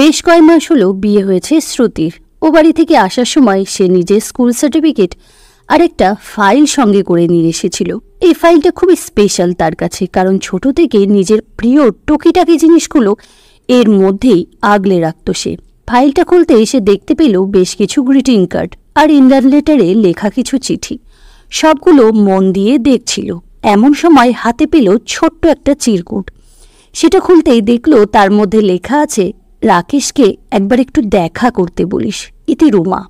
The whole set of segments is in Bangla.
বেশ কয়েক মাস হলো বিয়ে হয়েছে শ্রুতির ও বাড়ি থেকে আসার সময় সে নিজের স্কুল সার্টিফিকেট আর একটা ফাইল সঙ্গে করে নিয়ে এসেছিল এই ফাইলটা খুবই স্পেশাল তার কাছে কারণ ছোট থেকে নিজের প্রিয় টুকিটাকি জিনিসগুলো এর মধ্যেই আগলে রাখত সে ফাইলটা খুলতে এসে দেখতে পেল বেশ কিছু গ্রিটিং কার্ড আর ইন্ডার লেটারে লেখা কিছু চিঠি সবগুলো মন দিয়ে দেখছিল এমন সময় হাতে পেল ছোট্ট একটা চিরকুট সেটা খুলতেই দেখল তার মধ্যে লেখা আছে রাকেশকে একবার একটু দেখা করতে বলিস ইতি রুমা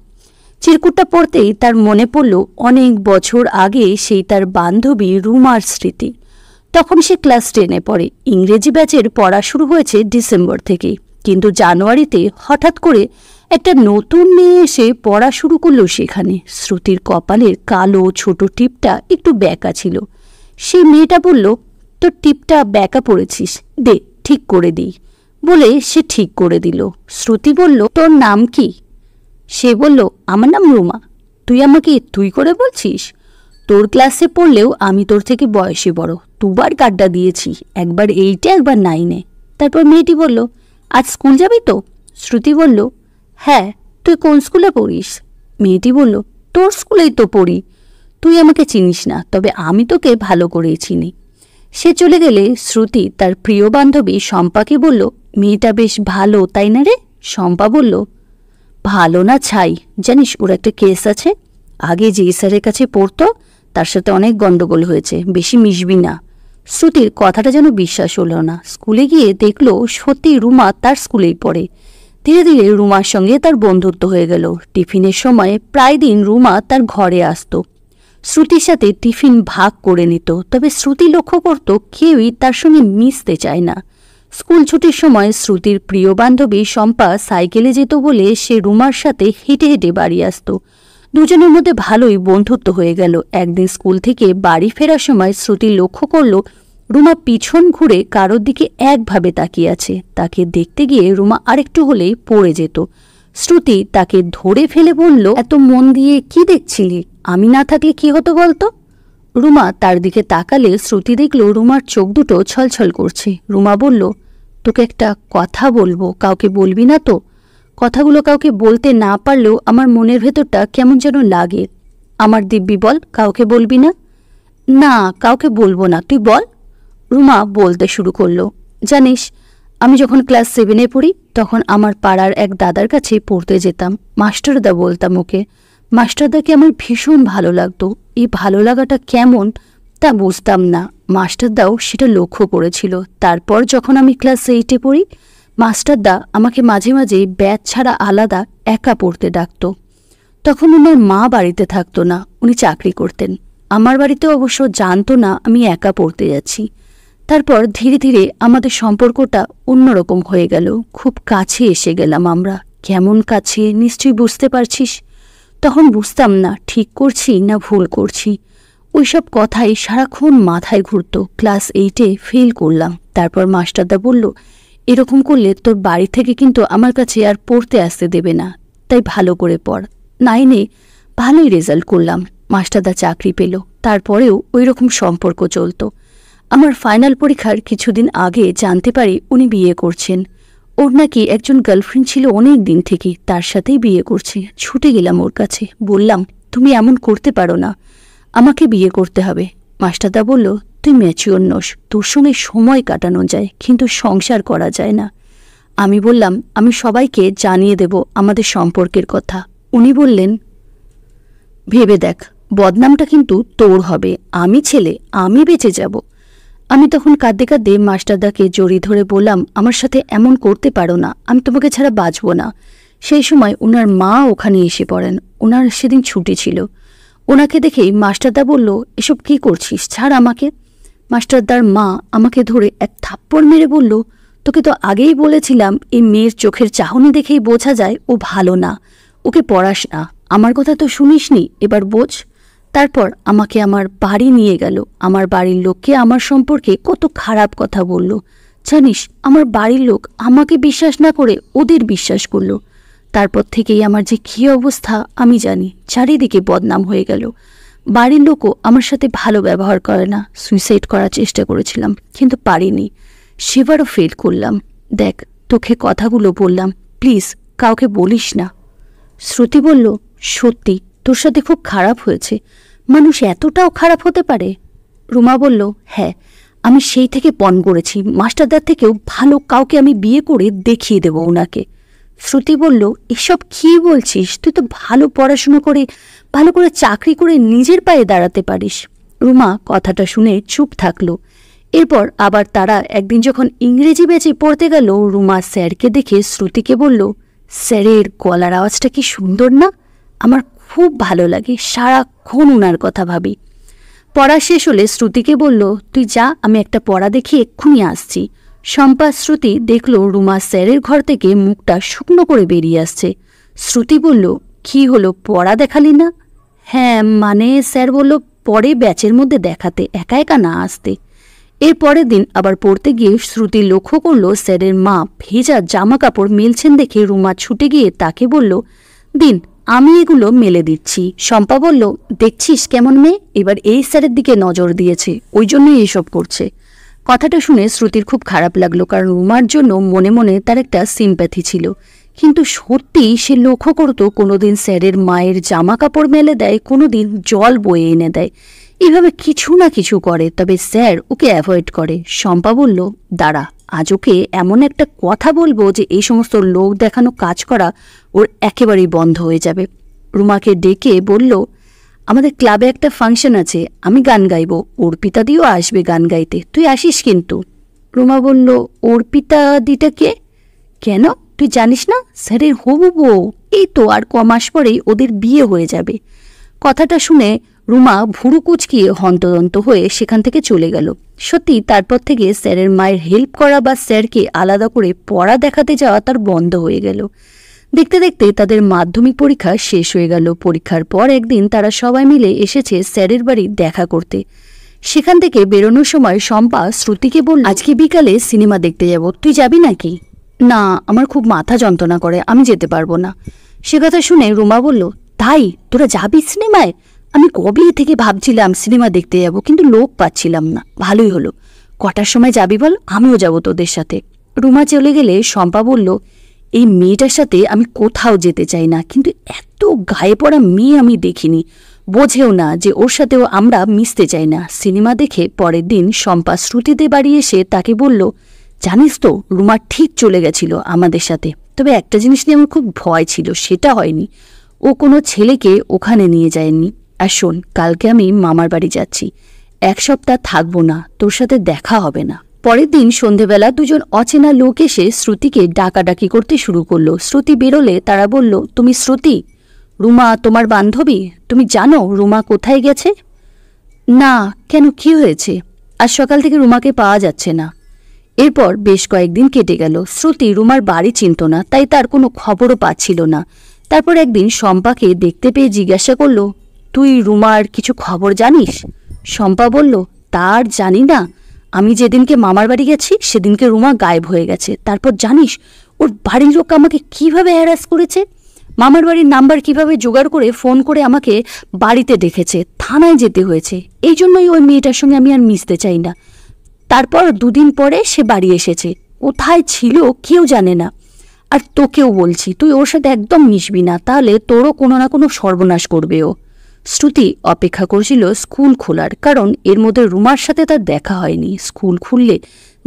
চিরকুটটা পড়তেই তার মনে পড়ল অনেক বছর আগে সেই তার বান্ধবী রুমার স্মৃতি তখন সে ক্লাস টেনে পড়ে ইংরেজি ব্যাচের পড়া শুরু হয়েছে ডিসেম্বর থেকেই কিন্তু জানুয়ারিতে হঠাৎ করে একটা নতুন মেয়ে এসে পড়া শুরু করলো সেখানে শ্রুতির কপালের কালো ছোট টিপটা একটু ব্যাকা ছিল সেই মেয়েটা বলল তোর টিপটা ব্যাকা পড়েছিস দে ঠিক করে দিই বলে সে ঠিক করে দিল শ্রুতি বলল তোর নাম কি সে বলল আমার নাম রুমা তুই আমাকে তুই করে বলছিস তোর ক্লাসে পড়লেও আমি তোর থেকে বয়সে বড় দুবার কাড্ডা দিয়েছি একবার এইটে একবার নাইনে তারপর মেয়েটি বলল আজ স্কুল যাবি তো শ্রুতি বলল হ্যাঁ তুই কোন স্কুলে পড়িস মেয়েটি বলল তোর স্কুলেই তো পড়ি তুই আমাকে চিনিস না তবে আমি তোকে ভালো করেই চিনি সে চলে গেলে শ্রুতি তার প্রিয় বান্ধবী শম্পাকে বলল মেয়েটা বেশ ভালো তাই না রে শম্পা বলল ভালো না ছাই জানিস ওর একটা কেস আছে আগে যে স্যারের কাছে পড়তো তার সাথে অনেক গণ্ডগোল হয়েছে বেশি মিশবি না শ্রুতির কথাটা যেন বিশ্বাস হলো না স্কুলে গিয়ে দেখল সত্যি রুমা তার স্কুলেই পড়ে ধীরে ধীরে রুমার সঙ্গে তার বন্ধুত্ব হয়ে গেল টিফিনের সময় প্রায় দিন রুমা তার ঘরে আসত শ্রুতির সাথে টিফিন ভাগ করে নিত তবে শ্রুতি লক্ষ্য করত কেউই তার সঙ্গে মিশতে চায় না স্কুল ছুটির সময় শ্রুতির প্রিয় বান্ধবী শম্পা সাইকেলে যেত বলে সে রুমার সাথে হেঁটে হেঁটে বাড়ি আসত দুজনের মধ্যে ভালোই বন্ধুত্ব হয়ে গেল একদিন স্কুল থেকে বাড়ি ফেরার সময় শ্রুতি লক্ষ্য করল রুমা পিছন ঘুরে কারোর দিকে একভাবে তাকিয়ে আছে তাকে দেখতে গিয়ে রুমা আরেকটু হলেই পড়ে যেত শ্রুতি তাকে ধরে ফেলে বলল এত মন দিয়ে কি দেখছিলি আমি না থাকলে কি হতো বলতো রুমা তার দিকে তাকালে শ্রুতি দেখল রুমার চোখ দুটো ছলছল করছে রুমা বলল তোকে একটা কথা বলবো কাউকে বলবি না তো কথাগুলো কাউকে বলতে না পারলেও আমার মনের ভেতরটা কেমন যেন লাগে আমার দিব্যি বল কাউকে বলবি না না কাউকে বলবো না তুই বল রুমা বলতে শুরু করলো জানিস আমি যখন ক্লাস সেভেনে পড়ি তখন আমার পাড়ার এক দাদার কাছে পড়তে যেতাম মাস্টারদা বলতাম ওকে মাস্টারদাকে আমার ভীষণ ভালো লাগতো এই ভালো লাগাটা কেমন তা বুঝতাম না মাস্টারদাও সেটা লক্ষ্য করেছিল তারপর যখন আমি ক্লাস এইটে পড়ি মাস্টারদা আমাকে মাঝে মাঝে ব্যাচ ছাড়া আলাদা একা পড়তে ডাকত তখন ওনার মা বাড়িতে থাকতো না উনি চাকরি করতেন আমার বাড়িতে অবশ্য জানতো না আমি একা পড়তে যাচ্ছি তারপর ধীরে ধীরে আমাদের সম্পর্কটা অন্যরকম হয়ে গেল খুব কাছে এসে গেলাম আমরা কেমন কাছে নিশ্চয়ই বুঝতে পারছিস তখন বুঝতাম না ঠিক করছি না ভুল করছি ওই সব কথাই সারাক্ষণ মাথায় ঘুরত ক্লাস এইটে ফেল করলাম তারপর মাস্টারদা বলল এরকম করলে তোর বাড়ি থেকে কিন্তু আমার কাছে আর পড়তে আসতে দেবে না তাই ভালো করে পড় নাইনে ভালোই রেজাল্ট করলাম মাস্টারদা চাকরি পেল তারপরেও ওই রকম সম্পর্ক চলত আমার ফাইনাল পরীক্ষার কিছুদিন আগে জানতে পারি উনি বিয়ে করছেন ওর নাকি একজন গার্লফ্রেন্ড ছিল অনেক দিন থেকে তার সাথেই বিয়ে করছে ছুটে গেলাম ওর কাছে বললাম তুমি এমন করতে পারো না আমাকে বিয়ে করতে হবে মাস্টারদা বলল তুই ম্যাচিওর নস তোর সঙ্গে সময় কাটানো যায় কিন্তু সংসার করা যায় না আমি বললাম আমি সবাইকে জানিয়ে দেব আমাদের সম্পর্কের কথা উনি বললেন ভেবে দেখ বদনামটা কিন্তু তোর হবে আমি ছেলে আমি বেঁচে যাব আমি তখন কাঁদতে কাঁদতে মাস্টারদাকে জড়ি ধরে বললাম আমার সাথে এমন করতে পারো না আমি তোমাকে ছাড়া বাঁচব না সেই সময় ওনার মা ওখানে এসে পড়েন ওনার সেদিন ছুটি ছিল ওনাকে দেখেই মাস্টারদা বলল এসব কি করছিস ছাড় আমাকে মাস্টারদার মা আমাকে ধরে এক থাপ্পড় মেরে বলল তোকে তো আগেই বলেছিলাম এই মেয়ের চোখের চাহনি দেখেই বোঝা যায় ও ভালো না ওকে পড়াস না আমার কথা তো শুনিসনি এবার বোঝ তারপর আমাকে আমার বাড়ি নিয়ে গেল আমার বাড়ির লোককে আমার সম্পর্কে কত খারাপ কথা বলল জানিস আমার বাড়ির লোক আমাকে বিশ্বাস না করে ওদের বিশ্বাস করলো তারপর থেকেই আমার যে কী অবস্থা আমি জানি চারিদিকে বদনাম হয়ে গেল বাড়ির লোকও আমার সাথে ভালো ব্যবহার করে না সুইসাইড করার চেষ্টা করেছিলাম কিন্তু পারিনি সেবারও ফেল করলাম দেখ তোকে কথাগুলো বললাম প্লিজ কাউকে বলিস না শ্রুতি বলল সত্যি তোর সাথে খুব খারাপ হয়েছে মানুষ এতটাও খারাপ হতে পারে রুমা বলল হ্যাঁ আমি সেই থেকে পণ করেছি মাস্টারদার থেকেও ভালো কাউকে আমি বিয়ে করে দেখিয়ে দেব ওনাকে শ্রুতি বলল এসব কি বলছিস তুই তো ভালো পড়াশুনো করে ভালো করে চাকরি করে নিজের পায়ে দাঁড়াতে পারিস রুমা কথাটা শুনে চুপ থাকল এরপর আবার তারা একদিন যখন ইংরেজি বেঁচে পড়তে গেল রুমা স্যারকে দেখে শ্রুতিকে বলল স্যারের গলার আওয়াজটা কি সুন্দর না আমার খুব ভালো লাগে সারাক্ষণ ওনার কথা ভাবি পড়া শেষ হলে শ্রুতিকে বলল তুই যা আমি একটা পড়া দেখি এক্ষুনি আসছি শম্পা শ্রুতি দেখল রুমা স্যারের ঘর থেকে মুখটা শুকনো করে বেরিয়ে আসছে শ্রুতি বলল কি হলো পড়া দেখালি না হ্যাঁ মানে স্যার বলল পরে ব্যাচের মধ্যে দেখাতে একা একা না আসতে এর পরের দিন আবার পড়তে গিয়ে শ্রুতি লক্ষ্য করল স্যারের মা ভেজা জামা কাপড় মেলছেন দেখে রুমা ছুটে গিয়ে তাকে বলল দিন আমি এগুলো মেলে দিচ্ছি শম্পা বলল দেখছিস কেমন মেয়ে এবার এই স্যারের দিকে নজর দিয়েছে ওই জন্যই এসব করছে কথাটা শুনে শ্রুতির খুব খারাপ লাগলো কারণ রুমার জন্য মনে মনে তার একটা সিম্প্যাথি ছিল কিন্তু সত্যি সে লক্ষ্য করত কোনোদিন স্যারের মায়ের জামা কাপড় মেলে দেয় কোনোদিন জল বয়ে এনে দেয় এভাবে কিছু না কিছু করে তবে স্যার ওকে অ্যাভয়েড করে শম্পা বলল দাঁড়া আজ ওকে এমন একটা কথা বলবো যে এই সমস্ত লোক দেখানো কাজ করা ওর একেবারেই বন্ধ হয়ে যাবে রুমাকে ডেকে বলল আমাদের ক্লাবে একটা ফাংশন আছে আমি গান গাইব অর্পিতা দিও আসবে গান গাইতে তুই আসিস কিন্তু রুমা বলল অর্পিতা দিটা কে কেন তুই জানিস না স্যারের হবু বউ এই তো আর ক মাস পরেই ওদের বিয়ে হয়ে যাবে কথাটা শুনে রুমা ভুরু কুচকিয়ে হন্তদন্ত হয়ে সেখান থেকে চলে গেল সত্যি তারপর থেকে স্যারের মায়ের হেল্প করা বা স্যারকে আলাদা করে পড়া দেখাতে যাওয়া তার বন্ধ হয়ে গেল দেখতে দেখতে তাদের মাধ্যমিক পরীক্ষা শেষ হয়ে গেল পরীক্ষার পর একদিন তারা সবাই মিলে এসেছে স্যারের বাড়ি দেখা করতে সেখান থেকে বেরোনোর সময় শম্পা শ্রুতিকে বলল আজকে বিকালে সিনেমা দেখতে যাব তুই যাবি নাকি না আমার খুব মাথা যন্ত্রণা করে আমি যেতে পারবো না সে কথা শুনে রুমা বলল তাই তোরা যাবি সিনেমায় আমি কবে থেকে ভাবছিলাম সিনেমা দেখতে যাব কিন্তু লোক পাচ্ছিলাম না ভালোই হলো কটার সময় যাবি বল আমিও যাব তোদের সাথে রুমা চলে গেলে শম্পা বলল এই মেয়েটার সাথে আমি কোথাও যেতে চাই না কিন্তু এত গায়ে পড়া মেয়ে আমি দেখিনি বোঝেও না যে ওর সাথেও আমরা মিশতে চাই না সিনেমা দেখে পরের দিন শম্পা শ্রুতিতে বাড়ি এসে তাকে বলল জানিস তো রুমা ঠিক চলে গেছিল আমাদের সাথে তবে একটা জিনিস নিয়ে আমার খুব ভয় ছিল সেটা হয়নি ও কোনো ছেলেকে ওখানে নিয়ে যায়নি আর শোন কালকে আমি মামার বাড়ি যাচ্ছি এক সপ্তাহ থাকবো না তোর সাথে দেখা হবে না পরের দিন সন্ধেবেলা দুজন অচেনা লোক এসে শ্রুতিকে ডাকাডাকি করতে শুরু করলো শ্রুতি বেরোলে তারা বলল তুমি শ্রুতি রুমা তোমার বান্ধবী তুমি জানো রুমা কোথায় গেছে না কেন কি হয়েছে আজ সকাল থেকে রুমাকে পাওয়া যাচ্ছে না এরপর বেশ কয়েকদিন কেটে গেল শ্রুতি রুমার বাড়ি চিনত না তাই তার কোনো খবরও পাচ্ছিল না তারপর একদিন শম্পাকে দেখতে পেয়ে জিজ্ঞাসা করল তুই রুমার কিছু খবর জানিস শম্পা বলল তার জানি না আমি যেদিনকে মামার বাড়ি গেছি সেদিনকে রুমা গায়েব হয়ে গেছে তারপর জানিস ওর বাড়ির লোক আমাকে কিভাবে হ্যারাস করেছে মামার বাড়ির নাম্বার কিভাবে জোগাড় করে ফোন করে আমাকে বাড়িতে ডেকেছে থানায় যেতে হয়েছে এই জন্যই ওই মেয়েটার সঙ্গে আমি আর মিশতে চাই না তারপর দুদিন পরে সে বাড়ি এসেছে কোথায় ছিল কেউ জানে না আর তোকেও বলছি তুই ওর সাথে একদম মিশবি না তাহলে তোরও কোনো না কোনো সর্বনাশ করবে ও শ্রুতি অপেক্ষা করছিল স্কুল খোলার কারণ এর মধ্যে রুমার সাথে তার দেখা হয়নি স্কুল খুললে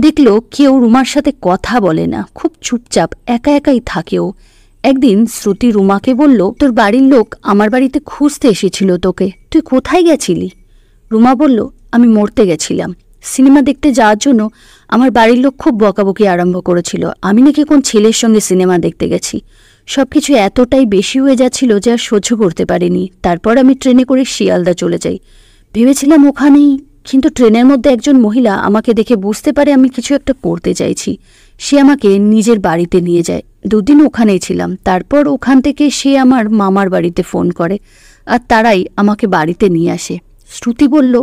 দেখল কেউ রুমার সাথে কথা বলে না খুব চুপচাপ একা একাই থাকেও একদিন শ্রুতি রুমাকে বলল তোর বাড়ির লোক আমার বাড়িতে খুঁজতে এসেছিল তোকে তুই কোথায় গেছিলি রুমা বলল আমি মরতে গেছিলাম সিনেমা দেখতে যাওয়ার জন্য আমার বাড়ির লোক খুব বকাবকি আরম্ভ করেছিল আমি নাকি কোন ছেলের সঙ্গে সিনেমা দেখতে গেছি সবকিছু এতটাই বেশি হয়ে যাচ্ছিল যে আর সহ্য করতে পারিনি তারপর আমি ট্রেনে করে শিয়ালদা চলে যাই ভেবেছিলাম ওখানেই কিন্তু ট্রেনের মধ্যে একজন মহিলা আমাকে দেখে বুঝতে পারে আমি কিছু একটা করতে চাইছি সে আমাকে নিজের বাড়িতে নিয়ে যায় দুদিন ওখানেই ছিলাম তারপর ওখান থেকে সে আমার মামার বাড়িতে ফোন করে আর তারাই আমাকে বাড়িতে নিয়ে আসে শ্রুতি বলল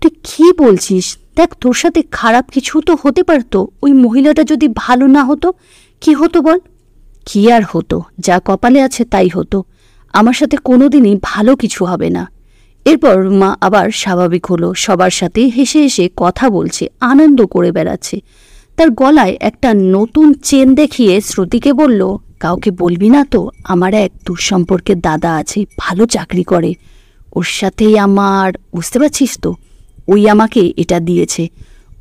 তুই কি বলছিস দেখ তোর সাথে খারাপ কিছু তো হতে পারতো ওই মহিলাটা যদি ভালো না হতো কি হতো বল কি আর হতো যা কপালে আছে তাই হতো আমার সাথে কোনোদিনই ভালো কিছু হবে না এরপর মা আবার স্বাভাবিক হলো সবার সাথে হেসে হেসে কথা বলছে আনন্দ করে বেড়াচ্ছে তার গলায় একটা নতুন চেন দেখিয়ে শ্রুতিকে বলল কাউকে বলবি না তো আমার এক দুঃসম্পর্কের দাদা আছে ভালো চাকরি করে ওর সাথেই আমার বুঝতে পারছিস তো ওই আমাকে এটা দিয়েছে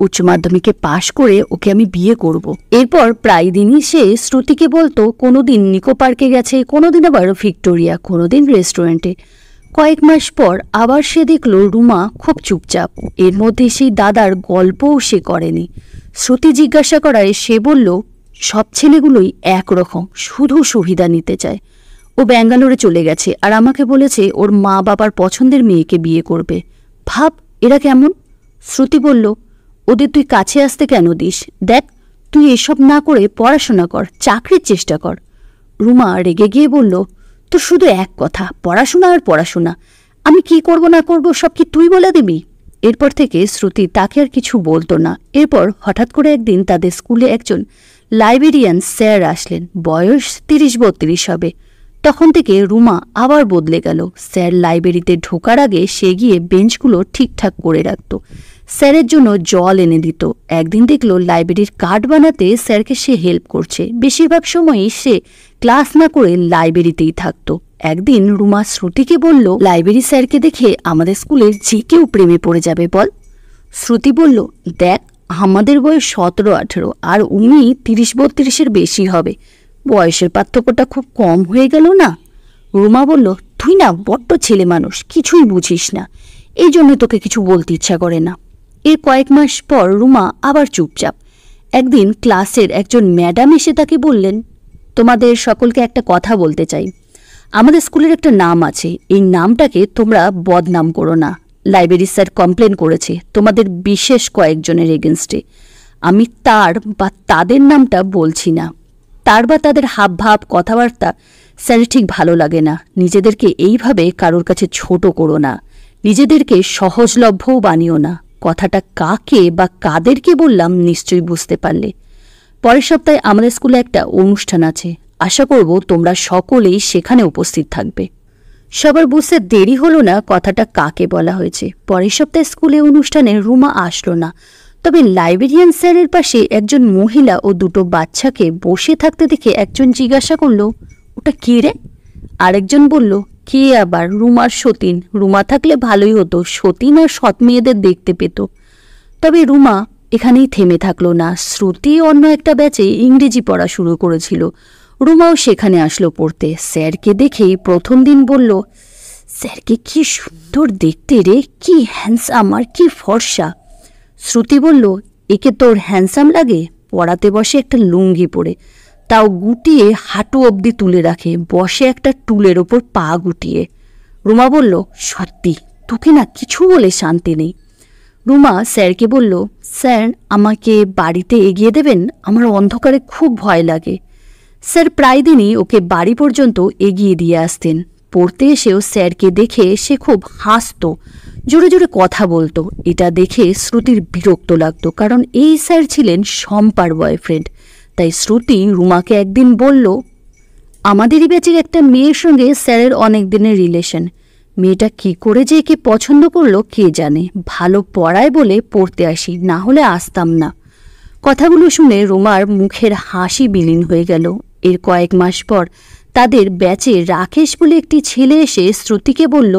উচ্চ মাধ্যমিকে পাশ করে ওকে আমি বিয়ে করব। এরপর প্রায় দিনই সে শ্রুতিকে বলতো কোনোদিন নিকো পার্কে গেছে কোনোদিন আবার ভিক্টোরিয়া কোনোদিন রেস্টুরেন্টে কয়েক মাস পর আবার সে দেখল রুমা খুব চুপচাপ এর মধ্যে সেই দাদার গল্পও সে করেনি শ্রুতি জিজ্ঞাসা করায় সে বলল সব ছেলেগুলোই একরকম শুধু সুবিধা নিতে চায় ও ব্যাঙ্গালোরে চলে গেছে আর আমাকে বলেছে ওর মা বাবার পছন্দের মেয়েকে বিয়ে করবে ভাব এরা কেমন শ্রুতি বলল ওদের তুই কাছে আসতে কেন দিস দেখ তুই এসব না করে পড়াশোনা কর চাকরির চেষ্টা কর রুমা রেগে গিয়ে বলল তো শুধু এক কথা পড়াশোনা আর পড়াশোনা আমি কি করব না করব সব কি তুই বলে দিবি এরপর থেকে শ্রুতি তাকে আর কিছু বলতো না এরপর হঠাৎ করে একদিন তাদের স্কুলে একজন লাইব্রেরিয়ান স্যার আসলেন বয়স তিরিশ বত্রিশ হবে তখন থেকে রুমা আবার বদলে গেল স্যার লাইব্রেরিতে ঢোকার আগে সে গিয়ে বেঞ্চগুলো ঠিকঠাক করে রাখত স্যারের জন্য জল এনে দিত একদিন দেখল লাইব্রেরির কার্ড বানাতে স্যারকে সে হেল্প করছে বেশিরভাগ সময়ই সে ক্লাস না করে লাইব্রেরিতেই থাকত একদিন রুমা শ্রুতিকে বলল লাইব্রেরি স্যারকে দেখে আমাদের স্কুলের যে কেউ প্রেমে পড়ে যাবে বল শ্রুতি বলল দেখ আমাদের বয়স সতেরো আঠেরো আর উনি তিরিশ বত্রিশের বেশি হবে বয়সের পার্থক্যটা খুব কম হয়ে গেল না রুমা বলল তুই না বড্ড ছেলে মানুষ কিছুই বুঝিস না এই জন্য তোকে কিছু বলতে ইচ্ছা করে না এর কয়েক মাস পর রুমা আবার চুপচাপ একদিন ক্লাসের একজন ম্যাডাম এসে তাকে বললেন তোমাদের সকলকে একটা কথা বলতে চাই আমাদের স্কুলের একটা নাম আছে এই নামটাকে তোমরা বদনাম করো না লাইব্রেরি স্যার কমপ্লেন করেছে তোমাদের বিশেষ কয়েকজনের এগেনস্টে আমি তার বা তাদের নামটা বলছি না তার বা তাদের হাব ভাব কথাবার্তা স্যার ঠিক ভালো লাগে না নিজেদেরকে এইভাবে কারোর কাছে ছোট করো না নিজেদেরকে সহজলভ্যও বানিও না কথাটা কাকে বা কাদেরকে বললাম নিশ্চয়ই বুঝতে পারলে পরের সপ্তাহে আমাদের স্কুলে একটা অনুষ্ঠান আছে আশা করব তোমরা সকলেই সেখানে উপস্থিত থাকবে সবার বুঝতে দেরি হলো না কথাটা কাকে বলা হয়েছে পরের সপ্তাহে স্কুলে অনুষ্ঠানে রুমা আসলো না তবে লাইব্রেরিয়ান স্যারের পাশে একজন মহিলা ও দুটো বাচ্চাকে বসে থাকতে দেখে একজন জিজ্ঞাসা করল ওটা কে রে আরেকজন বলল কে আবার রুমার সতীন রুমা থাকলে ভালোই হতো সতীন আর সৎ মেয়েদের দেখতে পেত তবে রুমা এখানেই থেমে থাকলো না শ্রুতি অন্য একটা ব্যাচে ইংরেজি পড়া শুরু করেছিল রুমাও সেখানে আসলো পড়তে স্যারকে দেখেই প্রথম দিন বলল স্যারকে কি সুন্দর দেখতে রে কি হ্যান্ডসাম আর কি ফর্সা শ্রুতি বলল একে তোর হ্যান্ডসাম লাগে পড়াতে বসে একটা লুঙ্গি পরে তাও গুটিয়ে হাঁটু অবধি তুলে রাখে বসে একটা টুলের ওপর পা গুটিয়ে রুমা বলল সত্যি তোকে না কিছু বলে শান্তি নেই রুমা স্যারকে বলল স্যার আমাকে বাড়িতে এগিয়ে দেবেন আমার অন্ধকারে খুব ভয় লাগে স্যার প্রায় দিনই ওকে বাড়ি পর্যন্ত এগিয়ে দিয়ে আসতেন পড়তে এসেও স্যারকে দেখে সে খুব হাসত জোরে জোরে কথা বলতো এটা দেখে শ্রুতির বিরক্ত লাগতো কারণ এই স্যার ছিলেন শম্পার বয়ফ্রেন্ড তাই শ্রুতি রুমাকে একদিন বলল আমাদেরই ব্যাচের একটা মেয়ের সঙ্গে স্যারের অনেক দিনের রিলেশন মেয়েটা কি করে যে একে পছন্দ করলো কে জানে ভালো পড়ায় বলে পড়তে আসি না হলে আসতাম না কথাগুলো শুনে রুমার মুখের হাসি বিলীন হয়ে গেল এর কয়েক মাস পর তাদের ব্যাচে রাকেশ বলে একটি ছেলে এসে শ্রুতিকে বলল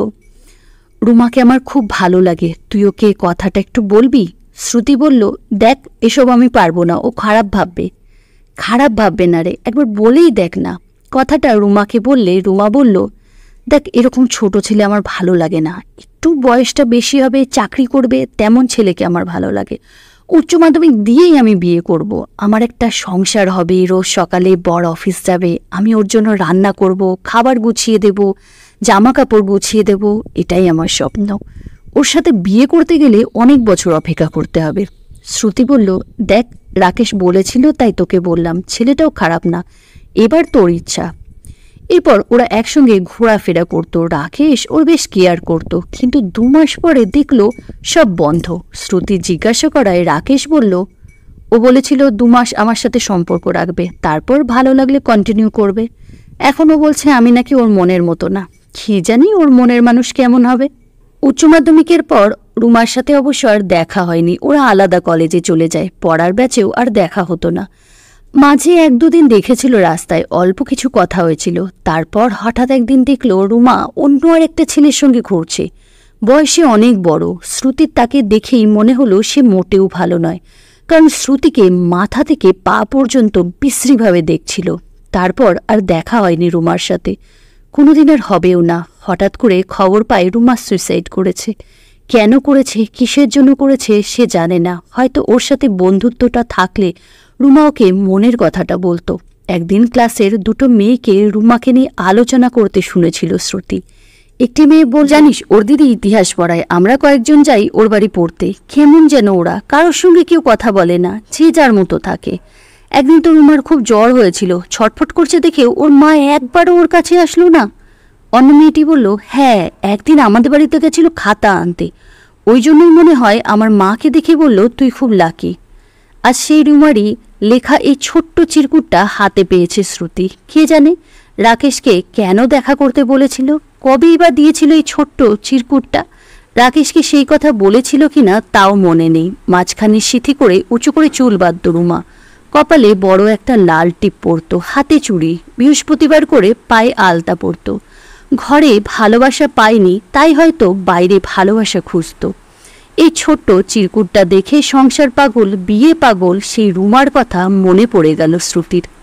রুমাকে আমার খুব ভালো লাগে তুই ওকে কথাটা একটু বলবি শ্রুতি বলল দেখ এসব আমি পারবো না ও খারাপ ভাববে খারাপ ভাববে না রে একবার বলেই দেখ না কথাটা রুমাকে বললে রুমা বলল দেখ এরকম ছোট ছেলে আমার ভালো লাগে না একটু বয়সটা বেশি হবে চাকরি করবে তেমন ছেলেকে আমার ভালো লাগে উচ্চ মাধ্যমিক দিয়েই আমি বিয়ে করব। আমার একটা সংসার হবে রোজ সকালে বড় অফিস যাবে আমি ওর জন্য রান্না করব খাবার গুছিয়ে দেব জামা কাপড় গুছিয়ে দেব এটাই আমার স্বপ্ন ওর সাথে বিয়ে করতে গেলে অনেক বছর অপেক্ষা করতে হবে শ্রুতি বলল দেখ রাকেশ বলেছিল তাই তোকে বললাম ছেলেটাও খারাপ না এবার তোর ইচ্ছা এরপর ওরা একসঙ্গে ঘোরাফেরা করত রাকেশ ওর বেশ কেয়ার করত কিন্তু দু মাস পরে দেখল সব বন্ধ শ্রুতি জিজ্ঞাসা করায় রাকেশ বলল ও বলেছিল দু মাস আমার সাথে সম্পর্ক রাখবে তারপর ভালো লাগলে কন্টিনিউ করবে এখনও বলছে আমি নাকি ওর মনের মতো না কি জানি ওর মনের মানুষ কেমন হবে উচ্চ মাধ্যমিকের পর রুমার সাথে অবশ্য আর দেখা হয়নি ওরা আলাদা কলেজে চলে যায় পড়ার ব্যাচেও আর দেখা হতো না মাঝে এক দুদিন দেখেছিল রাস্তায় অল্প কিছু কথা হয়েছিল তারপর হঠাৎ একদিন দেখল রুমা অন্য আর একটা ছেলের সঙ্গে ঘুরছে বয়সে অনেক বড় শ্রুতির তাকে দেখেই মনে হলো সে মোটেও ভালো নয় কারণ শ্রুতিকে মাথা থেকে পা পর্যন্ত বিশ্রীভাবে দেখছিল তারপর আর দেখা হয়নি রুমার সাথে কোনোদিন আর হবেও না হঠাৎ করে খবর পায় রুমা সুইসাইড করেছে কেন করেছে কিসের জন্য করেছে সে জানে না হয়তো ওর সাথে বন্ধুত্বটা থাকলে রুমা ওকে মনের কথাটা বলতো একদিন ক্লাসের দুটো মেয়েকে রুমাকে নিয়ে আলোচনা করতে শুনেছিল শ্রুতি একটি মেয়ে বল জানিস ওর দিদি ইতিহাস পড়ায় আমরা কয়েকজন যাই ওর বাড়ি পড়তে কেমন যেন ওরা কারোর সঙ্গে কেউ কথা বলে না যে যার মতো থাকে একদিন তো রুমার খুব জ্বর হয়েছিল ছটফট করছে দেখে ওর মা একবারও ওর কাছে আসলো না অন্য মেয়েটি বলল হ্যাঁ একদিন আমাদের বাড়িতে গেছিল খাতা আনতে ওই জন্যই মনে হয় আমার মাকে দেখে বলল তুই খুব লাকি আর সেই রুমারই লেখা এই ছোট্ট চিরকুটটা হাতে পেয়েছে শ্রুতি কে জানে রাকেশকে কেন দেখা করতে বলেছিল কবেই বা দিয়েছিল এই ছোট্ট চিরকুটটা রাকেশকে সেই কথা বলেছিল কি না তাও মনে নেই মাঝখানে সিথি করে উঁচু করে চুল বাদ্য রুমা কপালে বড় একটা লাল টিপ পরত হাতে চুড়ি বৃহস্পতিবার করে পায়ে আলতা পরতো ঘরে ভালোবাসা পায়নি তাই হয়তো বাইরে ভালোবাসা খুঁজত এই ছোট্ট চিরকুটটা দেখে সংসার পাগল বিয়ে পাগল সেই রুমার কথা মনে পড়ে গেল শ্রুতির